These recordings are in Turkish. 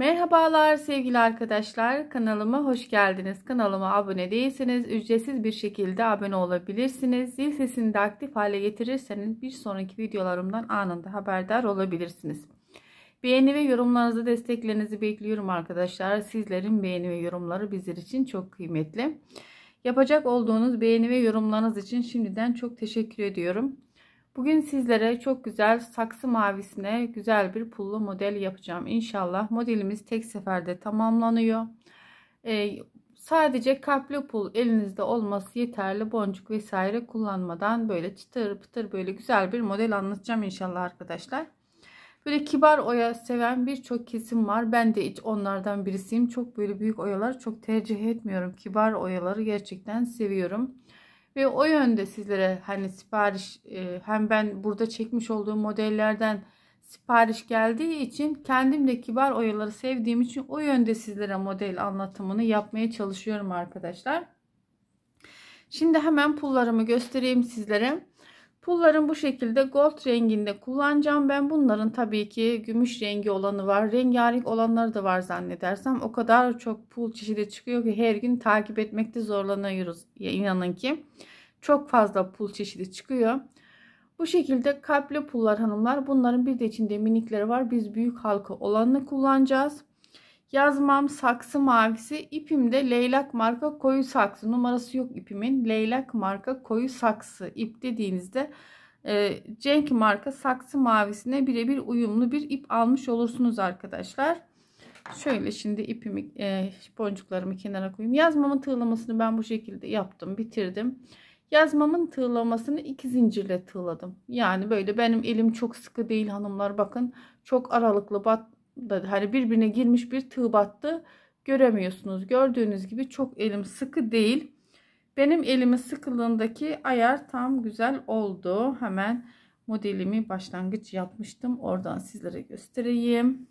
Merhabalar sevgili arkadaşlar kanalıma hoş geldiniz. Kanalıma abone değilseniz ücretsiz bir şekilde abone olabilirsiniz. Zil sesini de aktif hale getirirseniz bir sonraki videolarımdan anında haberdar olabilirsiniz. Beğeni ve yorumlarınızı desteklerinizi bekliyorum arkadaşlar. Sizlerin beğeni ve yorumları bizler için çok kıymetli. Yapacak olduğunuz beğeni ve yorumlarınız için şimdiden çok teşekkür ediyorum. Bugün sizlere çok güzel saksı mavisine güzel bir pullu model yapacağım. İnşallah modelimiz tek seferde tamamlanıyor. Ee, sadece kalpli pul elinizde olması yeterli. Boncuk vesaire kullanmadan böyle çıtır pıtır böyle güzel bir model anlatacağım inşallah arkadaşlar. Böyle kibar oya seven birçok kesim var. Ben de hiç onlardan birisiyim. Çok böyle büyük oyalar çok tercih etmiyorum. Kibar oyaları gerçekten seviyorum. Ve o yönde sizlere hani sipariş e, hem ben burada çekmiş olduğum modellerden sipariş geldiği için kendim de kibar oyaları sevdiğim için o yönde sizlere model anlatımını yapmaya çalışıyorum arkadaşlar. Şimdi hemen pullarımı göstereyim sizlere. Pulların bu şekilde gold renginde kullanacağım. Ben bunların tabii ki gümüş rengi olanı var. Rengarenk olanları da var zannedersem. O kadar çok pul çeşidi çıkıyor ki her gün takip etmekte zorlanıyoruz. Ya inanın ki çok fazla pul çeşidi çıkıyor. Bu şekilde kalpli pullar hanımlar. Bunların bir de içinde minikleri var. Biz büyük halka olanını kullanacağız. Yazmam saksı mavisi. ipim de leylak marka koyu saksı. Numarası yok ipimin. Leylak marka koyu saksı. ip dediğinizde e, Cenk marka saksı mavisine birebir uyumlu bir ip almış olursunuz arkadaşlar. Şöyle şimdi ipimi e, boncuklarımı kenara koyayım. Yazmamın tığlamasını ben bu şekilde yaptım. Bitirdim. Yazmamın tığlamasını iki zincirle tığladım. Yani böyle benim elim çok sıkı değil hanımlar. Bakın çok aralıklı bat, hani birbirine girmiş bir tığ battı göremiyorsunuz. Gördüğünüz gibi çok elim sıkı değil. Benim elimi sıkılığındaki ayar tam güzel oldu. Hemen modelimi başlangıç yapmıştım. Oradan sizlere göstereyim.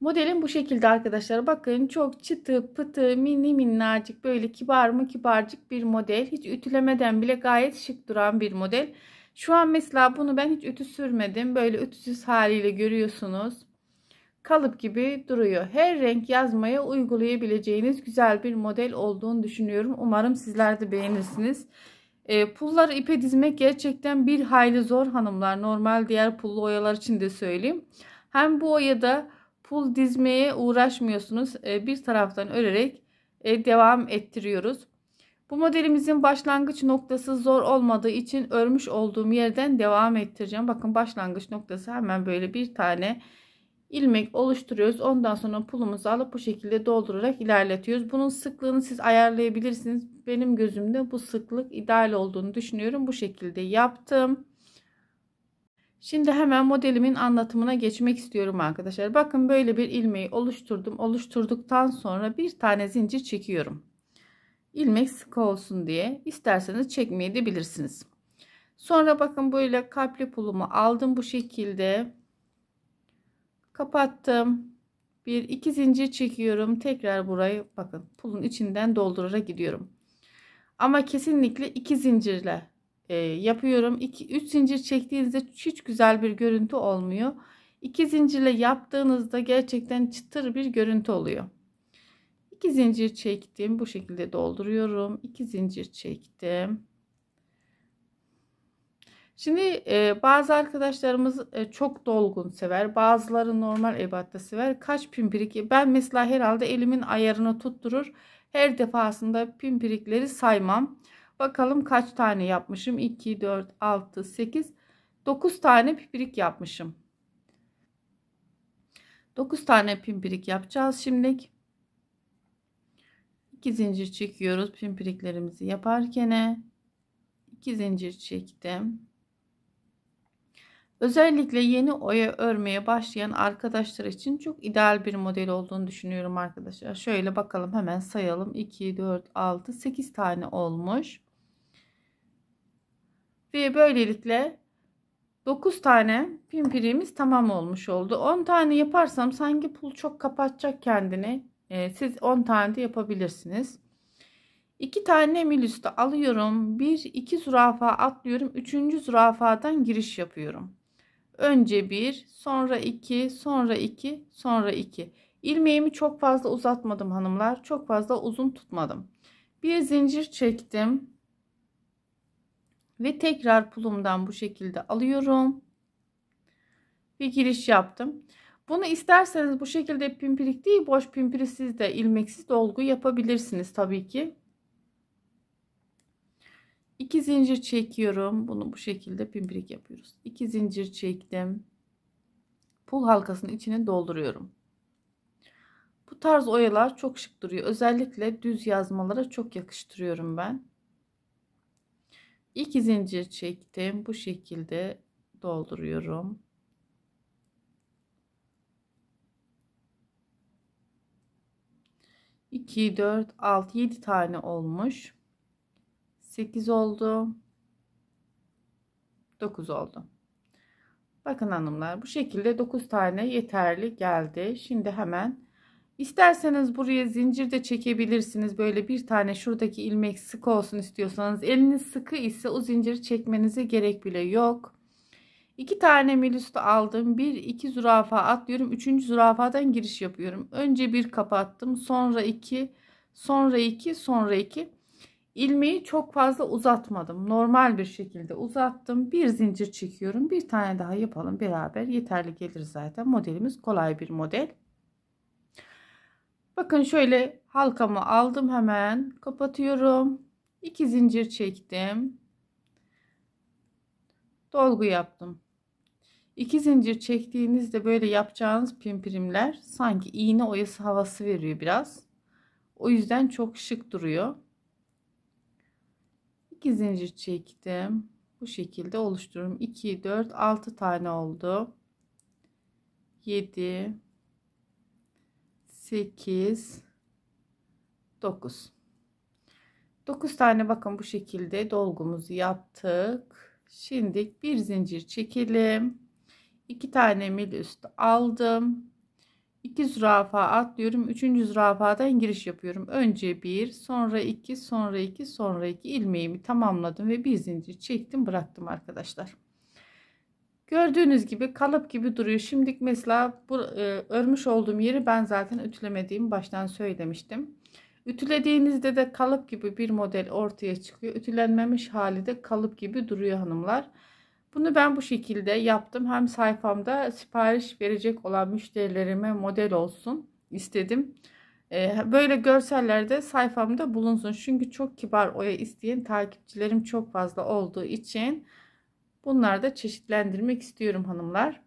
Modelim bu şekilde arkadaşlar. Bakın çok çıtı pıtı mini minnacık böyle kibar mı kibarcık bir model. Hiç ütülemeden bile gayet şık duran bir model. Şu an mesela bunu ben hiç ütü sürmedim. Böyle ütüsüz haliyle görüyorsunuz. Kalıp gibi duruyor. Her renk yazmaya uygulayabileceğiniz güzel bir model olduğunu düşünüyorum. Umarım sizler de beğenirsiniz. E, pulları ipe dizmek gerçekten bir hayli zor hanımlar. Normal diğer pullu oyalar için de söyleyeyim. Hem bu oyada pul dizmeye uğraşmıyorsunuz. E, bir taraftan örerek e, devam ettiriyoruz. Bu modelimizin başlangıç noktası zor olmadığı için örmüş olduğum yerden devam ettireceğim. Bakın başlangıç noktası hemen böyle bir tane ilmek oluşturuyoruz. Ondan sonra pulumuzu alıp bu şekilde doldurarak ilerletiyoruz. Bunun sıklığını siz ayarlayabilirsiniz. Benim gözümde bu sıklık ideal olduğunu düşünüyorum. Bu şekilde yaptım. Şimdi hemen modelimin anlatımına geçmek istiyorum arkadaşlar. Bakın böyle bir ilmeği oluşturdum. Oluşturduktan sonra bir tane zincir çekiyorum ilmek sıkı olsun diye isterseniz çekmeyi de bilirsiniz. Sonra bakın böyle kalpli pulumu aldım bu şekilde. Kapattım. Bir iki zincir çekiyorum. Tekrar burayı bakın pulun içinden doldurarak gidiyorum. Ama kesinlikle iki zincirle e, yapıyorum. 2 3 zincir çektiğinizde hiç güzel bir görüntü olmuyor. İki zincirle yaptığınızda gerçekten çıtır bir görüntü oluyor. 2 zincir çektim. Bu şekilde dolduruyorum. 2 zincir çektim. Şimdi e, bazı arkadaşlarımız e, çok dolgun sever. Bazıları normal ebatta sever. Kaç pimpiriki? Ben mesela herhalde elimin ayarını tutturur. Her defasında pimpirikleri saymam. Bakalım kaç tane yapmışım? 2, 4, 6, 8, 9 tane pimpirik yapmışım. 9 tane pimpirik yapacağız şimdilik. 2 zincir çekiyoruz pimpiriklerimizi yaparken 2 zincir çektim özellikle yeni oya örmeye başlayan arkadaşlar için çok ideal bir model olduğunu düşünüyorum arkadaşlar şöyle bakalım hemen sayalım 2 4 6 8 tane olmuş ve böylelikle 9 tane pimpirimiz tamam olmuş oldu 10 tane yaparsam sanki pul çok kapatacak kendini ee, siz 10 tane de yapabilirsiniz. 2 tane milüstü alıyorum. 1 2 zürafa atlıyorum. 3. zürafadan giriş yapıyorum. Önce 1, sonra 2, sonra 2, sonra 2. İlmeğimi çok fazla uzatmadım hanımlar. Çok fazla uzun tutmadım. Bir zincir çektim. Ve tekrar pulumdan bu şekilde alıyorum. Bir giriş yaptım. Bunu isterseniz bu şekilde pimpirik değil boş pimpiriksiz de ilmeksiz dolgu yapabilirsiniz tabii ki. İki zincir çekiyorum. Bunu bu şekilde pimpirik yapıyoruz. İki zincir çektim. Pul halkasının içine dolduruyorum. Bu tarz oyalar çok şık duruyor. Özellikle düz yazmalara çok yakıştırıyorum ben. İki zincir çektim. Bu şekilde dolduruyorum. 2, 4, 6, 7 tane olmuş. 8 oldu. 9 oldu. Bakın hanımlar bu şekilde 9 tane yeterli geldi. Şimdi hemen isterseniz buraya zincir de çekebilirsiniz. Böyle bir tane şuradaki ilmek sık olsun istiyorsanız eliniz sıkı ise o zinciri çekmenize gerek bile yok. 2 tane melüstü aldım. 1 2 zürafa atlıyorum. 3. zürafadan giriş yapıyorum. Önce bir kapattım. Sonra 2, sonra 2, sonra 2. İlmeği çok fazla uzatmadım. Normal bir şekilde uzattım. Bir zincir çekiyorum. Bir tane daha yapalım beraber. Yeterli gelir zaten. Modelimiz kolay bir model. Bakın şöyle halkamı aldım hemen. Kapatıyorum. İki zincir çektim. Dolgu yaptım. İki zincir çektiğinizde böyle yapacağınız pimpirimler sanki iğne oyası havası veriyor biraz. O yüzden çok şık duruyor. İki zincir çektim. Bu şekilde oluşturuyorum. 2, 4, 6 tane oldu. 7, 8, 9. 9 tane bakın bu şekilde dolgumuzu yaptık. Şimdi bir zincir çekelim. 2 tane mil üst aldım. 2 zürafa atlıyorum. 3. zürafadan giriş yapıyorum. Önce 1, sonra 2, sonra 2, sonra 2 ilmeğimi tamamladım ve bir zincir çektim, bıraktım arkadaşlar. Gördüğünüz gibi kalıp gibi duruyor. Şimdi mesela bu e, örmüş olduğum yeri ben zaten ütülemediğim baştan söylemiştim. Ütülediğinizde de kalıp gibi bir model ortaya çıkıyor. Ütülenmemiş hali de kalıp gibi duruyor hanımlar. Bunu ben bu şekilde yaptım. Hem sayfamda sipariş verecek olan müşterilerime model olsun istedim. Ee, böyle görsellerde sayfamda bulunsun. Çünkü çok kibar oya isteyen takipçilerim çok fazla olduğu için bunları da çeşitlendirmek istiyorum hanımlar.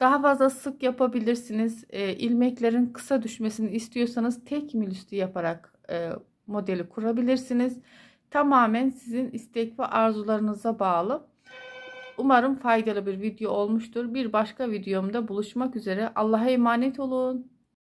Daha fazla sık yapabilirsiniz. Ee, ilmeklerin kısa düşmesini istiyorsanız tek mil üstü yaparak e, modeli kurabilirsiniz. Tamamen sizin istek ve arzularınıza bağlı. Umarım faydalı bir video olmuştur. Bir başka videomda buluşmak üzere. Allah'a emanet olun.